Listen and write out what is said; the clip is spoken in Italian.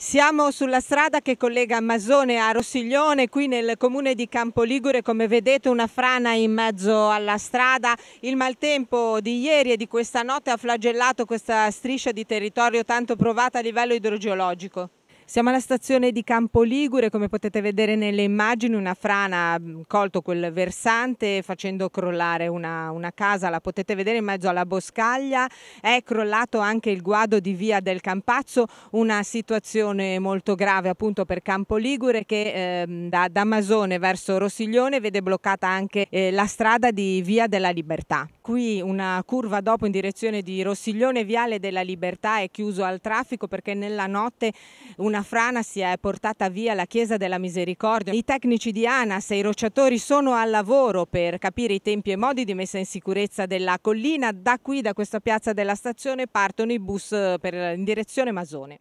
Siamo sulla strada che collega Mazzone a Rossiglione, qui nel comune di Campoligure, come vedete una frana in mezzo alla strada. Il maltempo di ieri e di questa notte ha flagellato questa striscia di territorio tanto provata a livello idrogeologico. Siamo alla stazione di Campo Ligure, come potete vedere nelle immagini una frana ha mm, colto quel versante facendo crollare una, una, casa, la potete vedere in mezzo alla boscaglia, è crollato anche il guado di via del Campazzo, una situazione molto grave appunto per Campo Ligure che eh, da, da verso Rossiglione vede bloccata anche eh, la strada di via della Libertà qui una curva dopo in direzione di Rossiglione, Viale della Libertà è chiuso al traffico perché nella notte una frana si è portata via la Chiesa della Misericordia. I tecnici di ANAS e i rocciatori sono al lavoro per capire i tempi e modi di messa in sicurezza della collina. Da qui, da questa piazza della stazione, partono i bus per, in direzione Masone.